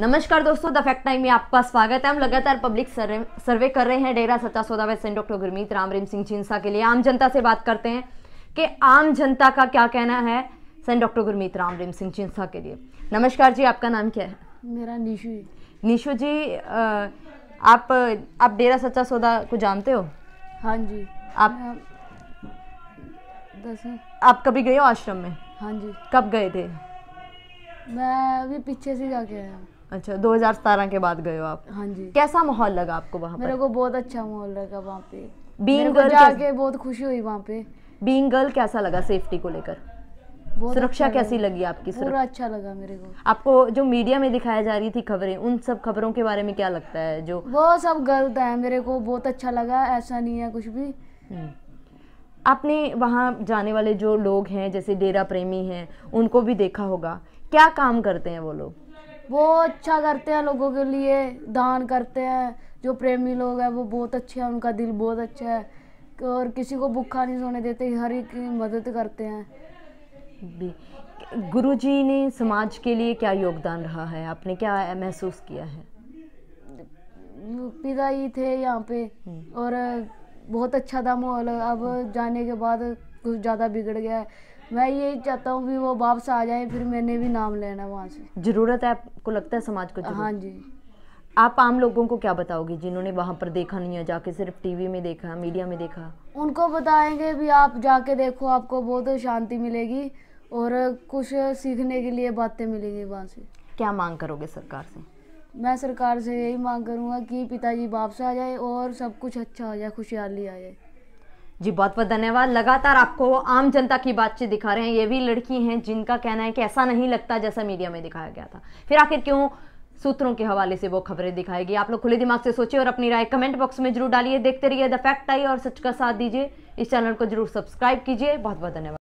नमस्कार दोस्तों the fact time में आपका स्वागत है हम लगातार पब्लिक सर्वे सर्वे कर रहे हैं डेरा सच्चा सौदा वैसे डॉक्टर गुरमीत राम रामरेम सिंह चिंसा के लिए आम जनता से बात करते हैं कि आम जनता का क्या कहना है सेंट डॉक्टर गुरमीत राम रामरेम सिंह चिंसा के लिए नमस्कार जी आपका नाम क्या है मेरा निशु निशु जी आप आप डेरा सच्चा सौदा को जानते हो हाँ जी आप आप कभी गए हो आश्रम में हाँ जी कब गए थे मैं अभी पीछे से जाके आया अच्छा दो हजार सतारह के बाद गए हो आप हाँ जी कैसा माहौल लगा आपको वहाँ मेरे को बहुत अच्छा माहौल लगा वहाँ पे बीइंग गर्ल जाके बहुत खुशी हुई वहाँ पे बीइंग गर्ल कैसा लगा सेफ्टी को लेकर सुरक्षा अच्छा कैसी लगी आपकी पूरा अच्छा लगा मेरे को आपको जो मीडिया में दिखाया जा रही थी खबरें उन सब खबरों के बारे में क्या लगता है जो वो सब गलत है मेरे को बहुत अच्छा लगा ऐसा नहीं है कुछ भी हम्म। आपने वहाँ जाने वाले जो लोग हैं जैसे डेरा प्रेमी हैं उनको भी देखा होगा क्या काम करते हैं वो लोग वो अच्छा करते हैं लोगों के लिए दान करते हैं जो प्रेमी लोग हैं वो बहुत अच्छे हैं उनका दिल बहुत अच्छा है और किसी को भूखा नहीं सोने देते हर एक की मदद करते हैं गुरु जी ने समाज के लिए क्या योगदान रहा है आपने क्या महसूस किया है पिता ही थे यहाँ पे हम्म। और बहुत अच्छा था माहौल अब जाने के बाद कुछ ज़्यादा बिगड़ गया है मैं ये चाहता हूँ भी वो वापस आ जाए फिर मैंने भी नाम लेना वहाँ से ज़रूरत है आपको लगता है समाज को हाँ जी आप आम लोगों को क्या बताओगे जिन्होंने वहाँ पर देखा नहीं है जाके सिर्फ टीवी में देखा मीडिया में देखा उनको बताएंगे भी आप जाके देखो आपको बहुत शांति मिलेगी और कुछ सीखने के लिए बातें मिलेंगी वहाँ से क्या मांग करोगे सरकार से मैं सरकार से यही मांग करूँगा कि पिताजी वापस आ जाए और सब कुछ अच्छा हो जाए खुशहाली आ जाए जी बहुत बहुत धन्यवाद लगातार आपको आम जनता की बातचीत दिखा रहे हैं ये भी लड़की हैं जिनका कहना है कि ऐसा नहीं लगता जैसा मीडिया में दिखाया गया था फिर आखिर क्यों सूत्रों के हवाले से वो खबरें दिखाएगी आप लोग खुले दिमाग से सोचिए और अपनी राय कमेंट बॉक्स में जरूर डालिए देखते रहिए द फैक्ट आई और सच का साथ दीजिए इस चैनल को जरूर सब्सक्राइब कीजिए बहुत बहुत धन्यवाद